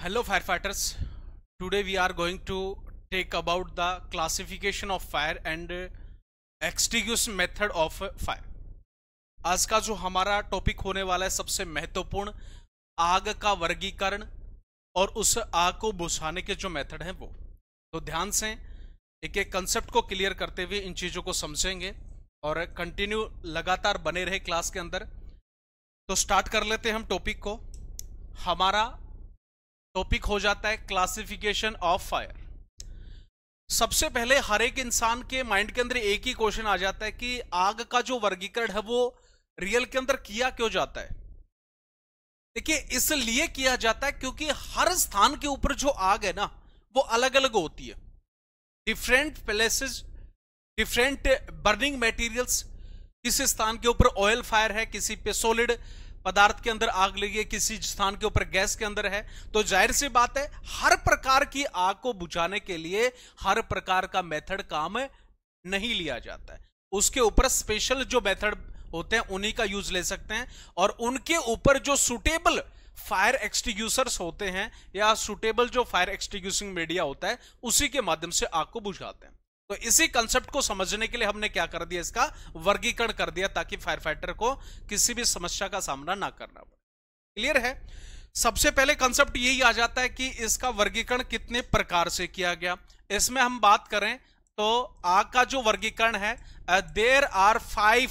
hello firefighters today we are going to take about the classification of fire and uh, extinguish method of fire आज का जो हमारा topic होने वाला है सबसे महत्वपूर्ण आग का वर्गीकरण और उस आग को बुझाने के जो मेथड हैं वो तो ध्यान से एक एक कंसेप्ट को क्लियर करते हुए इन चीज़ों को समझेंगे और कंटिन्यू लगातार बने रहे क्लास के अंदर तो स्टार्ट कर लेते हैं हम टॉपिक को हमारा टॉपिक हो जाता है क्लासिफिकेशन ऑफ फायर सबसे पहले हर एक इंसान के माइंड के अंदर एक ही क्वेश्चन आ जाता है कि आग का जो वर्गीकरण है वो रियल के अंदर किया क्यों जाता है देखिए इसलिए किया जाता है क्योंकि हर स्थान के ऊपर जो आग है ना वो अलग अलग होती है different places different burning materials किसी स्थान के ऊपर ऑयल फायर है किसी पे सोलिड पदार्थ के अंदर आग लगी है किसी स्थान के ऊपर गैस के अंदर है तो जाहिर सी बात है हर प्रकार की आग को बुझाने के लिए हर प्रकार का मेथड काम नहीं लिया जाता है उसके ऊपर स्पेशल जो मेथड होते हैं उन्हीं का यूज ले सकते हैं और उनके ऊपर जो सुटेबल फायर एक्सटीग्यूसर्स होते हैं या सुटेबल जो फायर एक्सटीग्यूसिंग मीडिया होता है उसी के माध्यम से आग को बुझाते हैं तो इसी कंसेप्ट को समझने के लिए हमने क्या कर दिया इसका वर्गीकरण कर दिया ताकि फायर फाइटर को किसी भी समस्या का सामना ना करना पड़े क्लियर है सबसे पहले कंसेप्ट यही आ जाता है कि इसका वर्गीकरण कितने प्रकार से किया गया इसमें हम बात करें तो आग का जो वर्गीकरण है there are five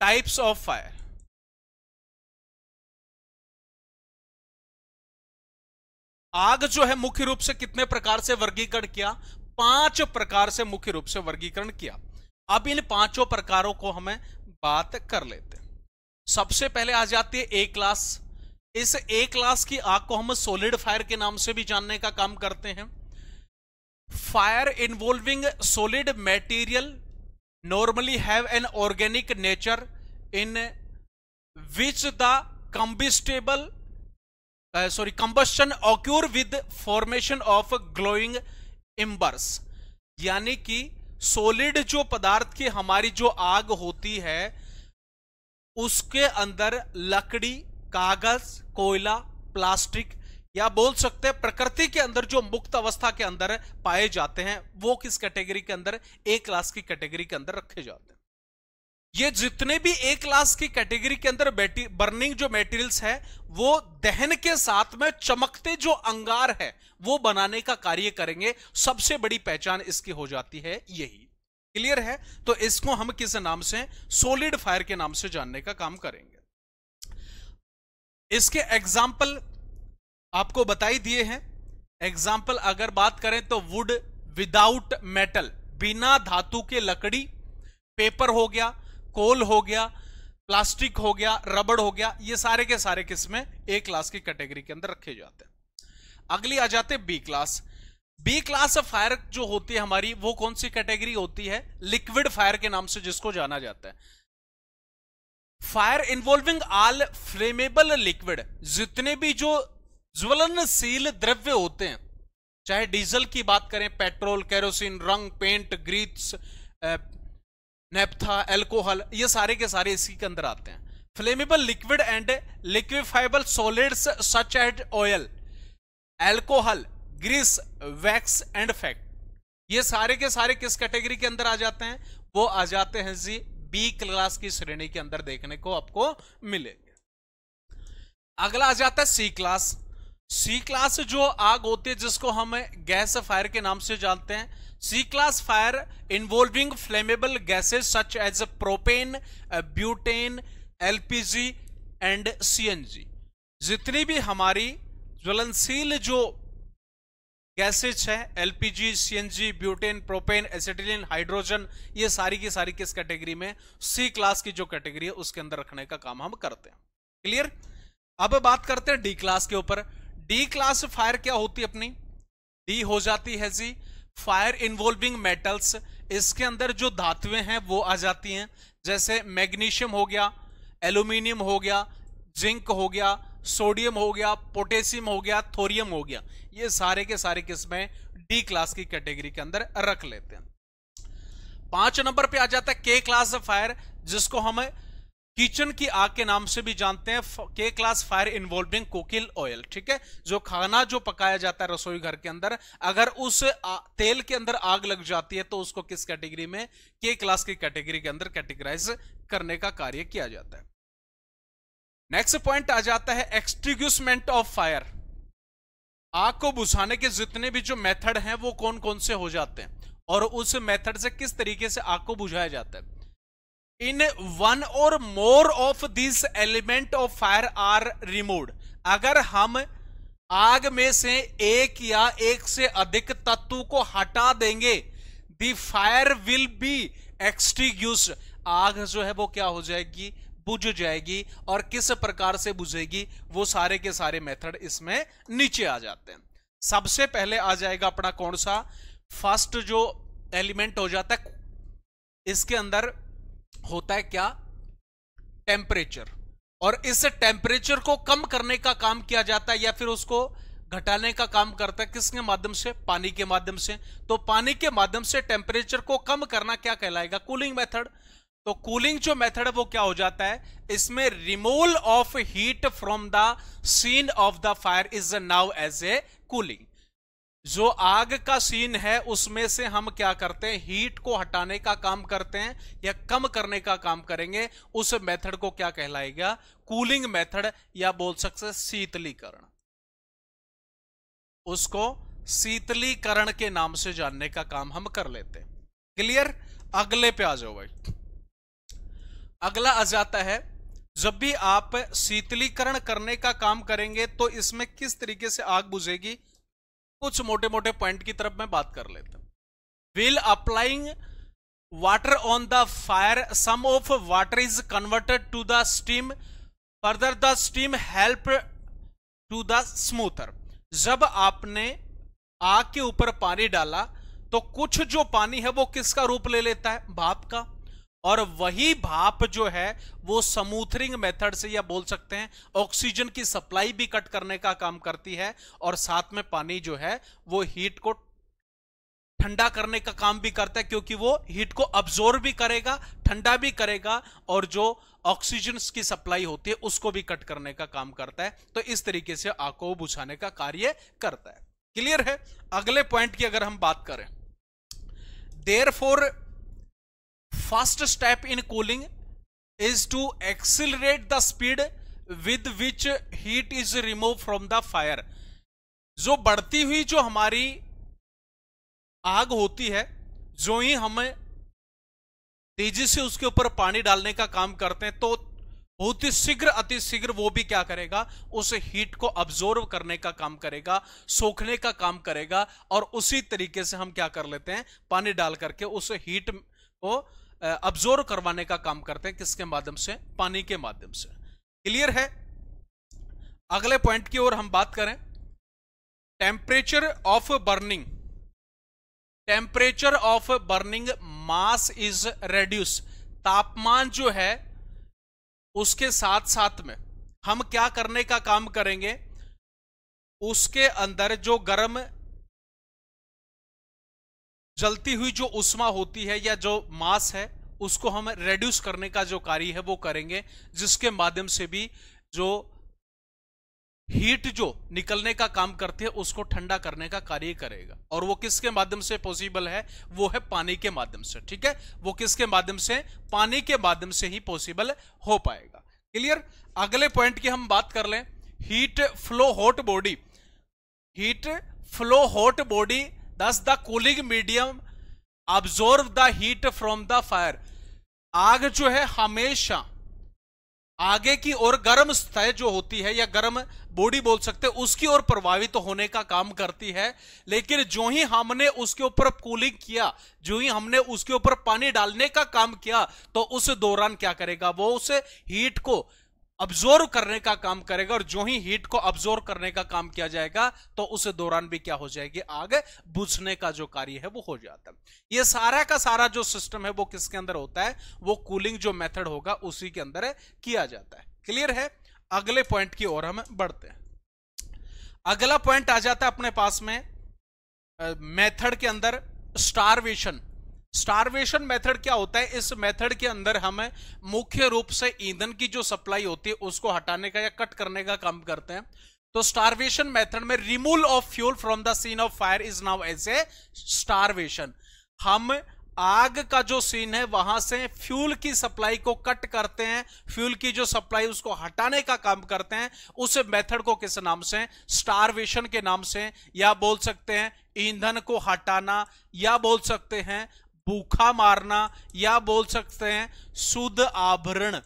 types of fire आग जो है मुख्य रूप से कितने प्रकार से वर्गीकरण किया पांच प्रकार से मुख्य रूप से वर्गीकरण किया अब इन पांचों प्रकारों को हमें बात कर लेते हैं सबसे पहले आ जाती है ए क्लास इस ए क्लास की आग को हम सोलिड फायर के नाम से भी जानने का काम करते हैं fire involving solid material normally have an organic nature in which the combustible sorry combustion occur with formation of glowing embers यानी कि सोलिड जो पदार्थ की हमारी जो आग होती है उसके अंदर लकड़ी कागज कोयला प्लास्टिक या बोल सकते हैं प्रकृति के अंदर जो मुक्त अवस्था के अंदर पाए जाते हैं वो किस कैटेगरी के अंदर ए क्लास की कैटेगरी के अंदर रखे जाते हैं ये जितने भी ए क्लास की कैटेगरी के अंदर बर्निंग जो मेटेरियल्स है वो दहन के साथ में चमकते जो अंगार है वो बनाने का कार्य करेंगे सबसे बड़ी पहचान इसकी हो जाती है यही क्लियर है तो इसको हम किस नाम से सोलिड फायर के नाम से जानने का काम करेंगे इसके एग्जाम्पल आपको बताई दिए हैं एग्जाम्पल अगर बात करें तो वुड विदाउट मेटल बिना धातु के लकड़ी पेपर हो गया कोल हो गया प्लास्टिक हो गया रबड़ हो गया ये सारे के सारे किस्में ए क्लास की कैटेगरी के अंदर रखे जाते हैं अगली आ जाते B class B class of fire जो होती है हमारी वो कौन सी कैटेगरी होती है लिक्विड फायर के नाम से जिसको जाना जाता है fire involving all flammable liquid जितने भी जो ज्वलनशील द्रव्य होते हैं चाहे डीजल की बात करें पेट्रोल केरोसिन रंग पेंट ग्रीस नेपथा एल्कोहल ये सारे के सारे इसी के अंदर आते हैं flammable liquid and liquefiable solids such as oil alcohol grease wax and fat ये सारे के सारे किस कैटेगरी के अंदर आ जाते हैं वो आ जाते हैं जी बी क्लास की श्रेणी के अंदर देखने को आपको मिलेंगे अगला आ जाता है सी क्लास सी क्लास जो आग होती है जिसको हम गैस फायर के नाम से जानते हैं C class fire involving flammable gases such as propane butane LPG and CNG जितनी भी हमारी ज्वलनशील जो गैसेज है LPG CNG butane propane acetylene hydrogen ये सारी की सारी किस कैटेगरी में सी क्लास की जो कैटेगरी है उसके अंदर रखने का काम हम करते हैं क्लियर अब बात करते हैं डी क्लास के ऊपर डी क्लास फायर क्या होती है अपनी डी हो जाती है जी फायर इन्वॉल्विंग मेटल्स इसके अंदर जो धातुएं हैं वो आ जाती हैं जैसे मैग्नीशियम हो गया एल्यूमिनियम हो गया जिंक हो गया सोडियम हो गया पोटेशियम हो गया थोरियम हो गया ये सारे के सारे किस्में डी क्लास की कैटेगरी के अंदर रख लेते हैं पांच नंबर पे आ जाता है के क्लास फायर जिसको हम किचन की आग के नाम से भी जानते हैं के क्लास फायर इन्वॉल्विंग कोकिल ऑयल ठीक है जो खाना जो पकाया जाता है रसोई घर के अंदर अगर उस तेल के अंदर आग लग जाती है तो उसको किस कैटेगरी में के क्लास की कैटेगरी के अंदर कैटेगराइज करने का कार्य किया जाता है नेक्स्ट पॉइंट आ जाता है एक्सट्रीग्यूसमेंट ऑफ फायर आग को बुझाने के जितने भी जो मेथड हैं वो कौन कौन से हो जाते हैं और उस मेथड से किस तरीके से आग को बुझाया जाता है in one or more of this element of fire are remove अगर हम आग में से एक या एक से अधिक तत्व को हटा देंगे the fire will be extinguish आग जो है वो क्या हो जाएगी बुझ जाएगी और किस प्रकार से बुझेगी वो सारे के सारे मेथड इसमें नीचे आ जाते हैं सबसे पहले आ जाएगा अपना कौन सा फर्स्ट जो एलिमेंट हो जाता है इसके अंदर होता है क्या टेम्परेचर और इस टेम्परेचर को कम करने का काम किया जाता है या फिर उसको घटाने का काम करता है किसके माध्यम से पानी के माध्यम से तो पानी के माध्यम से टेम्परेचर को कम करना क्या कहलाएगा कूलिंग मेथड तो कूलिंग जो मेथड है वो क्या हो जाता है इसमें removal of heat from the scene of the fire is known as a cooling जो आग का सीन है उसमें से हम क्या करते हैं हीट को हटाने का काम करते हैं या कम करने का काम करेंगे उस मेथड को क्या कहलाएगा कूलिंग मेथड या बोल सकते शीतलीकरण उसको शीतलीकरण के नाम से जानने का काम हम कर लेते हैं क्लियर अगले पे आ जाओ भाई अगला आ जाता है जब भी आप शीतलीकरण करने का काम करेंगे तो इसमें किस तरीके से आग बुझेगी कुछ मोटे मोटे पॉइंट की तरफ मैं बात कर लेता will applying water on the fire some of water is converted to the steam further the steam help to the smother जब आपने आग के ऊपर पानी डाला तो कुछ जो पानी है वो किसका रूप ले लेता है भाप का और वही भाप जो है वो समूथरिंग मेथड से या बोल सकते हैं ऑक्सीजन की सप्लाई भी कट करने का काम करती है और साथ में पानी जो है वो हीट को ठंडा करने का काम भी करता है क्योंकि वो हीट को अब्जोर्व भी करेगा ठंडा भी करेगा और जो ऑक्सीजन की सप्लाई होती है उसको भी कट करने का काम करता है तो इस तरीके से आग को बुझाने का कार्य करता है क्लियर है अगले पॉइंट की अगर हम बात करें therefore first step in cooling is to accelerate the speed with which heat is removed from the fire जो बढ़ती हुई जो हमारी आग होती है जो ही हम तेजी से उसके ऊपर पानी डालने का काम करते हैं तो बहुत ही शीघ्र अति शीघ्र वो भी क्या करेगा उस हीट को ऑब्जोर्व करने का काम करेगा सोखने का काम करेगा और उसी तरीके से हम क्या कर लेते हैं पानी डाल करके उस हीट को अब्जोर्व करवाने का काम करते हैं किसके माध्यम से पानी के माध्यम से क्लियर है अगले पॉइंट की ओर हम बात करें temperature of burning temperature of burning mass is reduce तापमान जो है उसके साथ साथ में हम क्या करने का काम करेंगे उसके अंदर जो गर्म जलती हुई जो उष्मा होती है या जो मास है उसको हम रेड्यूस करने का जो कार्य है वो करेंगे जिसके माध्यम से भी जो हीट जो निकलने का काम करती है उसको ठंडा करने का कार्य करेगा और वो किसके माध्यम से पॉसिबल है वो है पानी के माध्यम से ठीक है वो किसके माध्यम से पानी के माध्यम से ही पॉसिबल हो पाएगा क्लियर अगले पॉइंट की हम बात कर लें heat flow hot body heat flow hot body thus the cooling medium absorb the heat from the fire आग जो है हमेशा आगे की ओर गर्म सतह जो होती है या गर्म बॉडी बोल सकते हैं उसकी ओर प्रभावित तो होने का काम करती है लेकिन जो ही हमने उसके ऊपर कूलिंग किया जो ही हमने उसके ऊपर पानी डालने का काम किया तो उस दौरान क्या करेगा वो उस हीट को ऑब्जोर्व करने का काम करेगा और जो ही हीट को ऑब्जोर्व करने का काम किया जाएगा तो उस दौरान भी क्या हो जाएगी आग बुझने का जो कार्य है वो हो जाता है ये सारा का सारा जो सिस्टम है वो किसके अंदर होता है वो कूलिंग जो मेथड होगा उसी के अंदर किया जाता है क्लियर है अगले पॉइंट की ओर हम बढ़ते हैं अगला पॉइंट आ जाता है अपने पास में मेथड के अंदर स्टारवेशन स्टारवेशन मेथड क्या होता है इस मेथड के अंदर हम मुख्य रूप से ईंधन की जो सप्लाई होती है उसको हटाने का या कट करने का काम करते हैं तो स्टारवेशन मेथड में removal of fuel from the scene of fire is known as a starvation हम आग का जो सीन है वहां से फ्यूल की सप्लाई को कट करते हैं फ्यूल की जो सप्लाई उसको हटाने का काम करते हैं उस मेथड को किस नाम से स्टारवेशन के नाम से या बोल सकते हैं ईंधन को हटाना या बोल सकते हैं भूखा मारना या बोल सकते हैं शुद्ध आभरण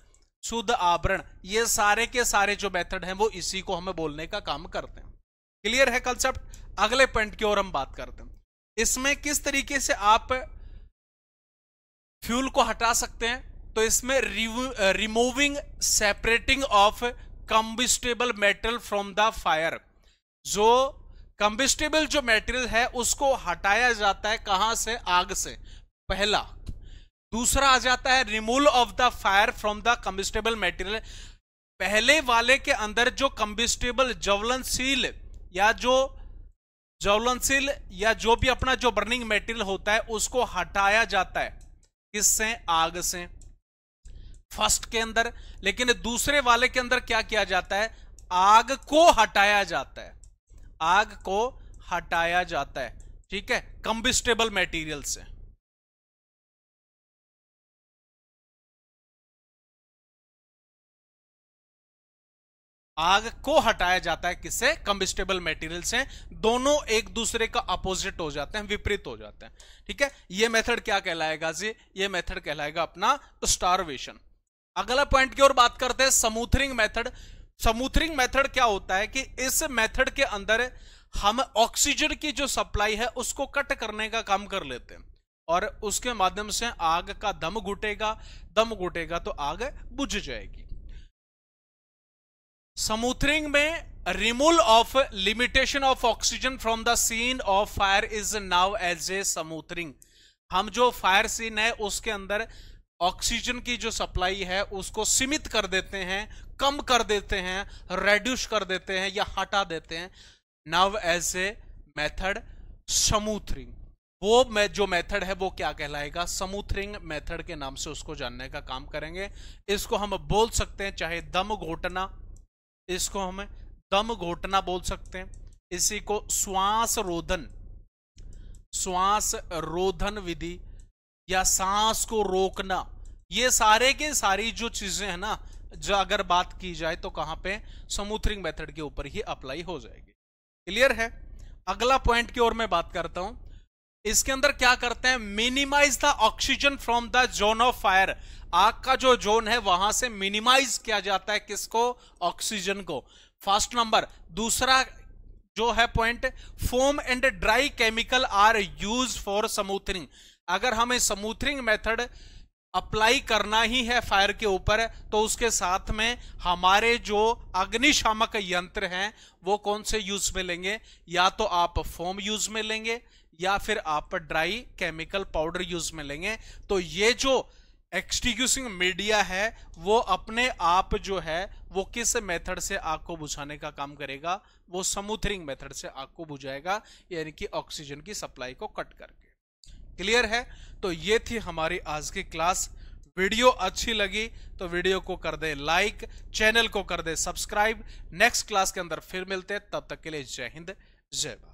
शुद्ध आभरण ये सारे के सारे जो मेथड हैं वो इसी को हमें बोलने का काम करते हैं क्लियर है कंसेप्ट अगले पॉइंट की ओर हम बात करते हैं इसमें किस तरीके से आप फ्यूल को हटा सकते हैं तो इसमें removing separating of combustible metal from the fire जो कंबिस्टेबल जो मेटेरियल है उसको हटाया जाता है कहां से आग से पहला दूसरा आ जाता है removal of the fire from the combustible material पहले वाले के अंदर जो कम्बिस्टेबल ज्वलनशील या जो ज्वलनशील या जो भी अपना जो बर्निंग मेटेरियल होता है उसको हटाया जाता है किससे आग से फर्स्ट के अंदर लेकिन दूसरे वाले के अंदर क्या किया जाता है आग को हटाया जाता है आग को हटाया जाता है ठीक है कंबिस्टेबल मेटीरियल से आग को हटाया जाता है किससे कंबिस्टेबल मेटीरियल से दोनों एक दूसरे का अपोजिट हो जाते हैं विपरीत हो जाते हैं ठीक है ये मेथड क्या कहलाएगा जी ये मेथड कहलाएगा अपना स्टारवेशन अगला पॉइंट की ओर बात करते हैं समूथरिंग मेथड समूथरिंग मेथड क्या होता है कि इस मेथड के अंदर हम ऑक्सीजन की जो सप्लाई है उसको कट करने का काम कर लेते हैं और उसके माध्यम से आग का दम घुटेगा दम घुटेगा तो आग बुझ जाएगी समूथरिंग में removal of limitation of oxygen from the scene of fire is known as a smothering हम जो फायर सीन है उसके अंदर ऑक्सीजन की जो सप्लाई है उसको सीमित कर देते हैं कम कर देते हैं रेड्यूस कर देते हैं या हटा देते हैं नव एज ए मैथड समूथरिंग वो मैं जो मेथड है वो क्या कहलाएगा समूथरिंग मेथड के नाम से उसको जानने का काम करेंगे इसको हम बोल सकते हैं चाहे दम घोटना इसको हम दम घोटना बोल सकते हैं इसी को श्वास रोधन श्वास रोधन विधि या सांस को रोकना ये सारे के सारी जो चीजें हैं ना जो अगर बात की जाए तो कहां पे समूथरिंग मेथड के ऊपर ही अप्लाई हो जाएगी क्लियर है अगला पॉइंट की ओर मैं बात करता हूं इसके अंदर क्या करते हैं minimize the oxygen from the zone of fire आग का जो जोन है वहां से मिनिमाइज किया जाता है किसको ऑक्सीजन को फर्स्ट नंबर दूसरा जो है point foam and dry chemical are use for smothering अगर हमें समूथनिंग मेथड अप्लाई करना ही है फायर के ऊपर तो उसके साथ में हमारे जो अग्निशामक यंत्र हैं वो कौन से यूज में लेंगे या तो आप फोम यूज में लेंगे या फिर आप ड्राई केमिकल पाउडर यूज में लेंगे तो ये जो एक्सटीक्यूसिंग मीडिया है वो अपने आप जो है वो किस मेथड से आग को बुझाने का काम करेगा वो समूथरिंग मेथड से आग को बुझाएगा यानी कि ऑक्सीजन की सप्लाई को कट करके क्लियर है तो ये थी हमारी आज की क्लास वीडियो अच्छी लगी तो वीडियो को कर दे लाइक चैनल को कर दे सब्सक्राइब नेक्स्ट क्लास के अंदर फिर मिलते हैं तब तक के लिए जय हिंद जय भारत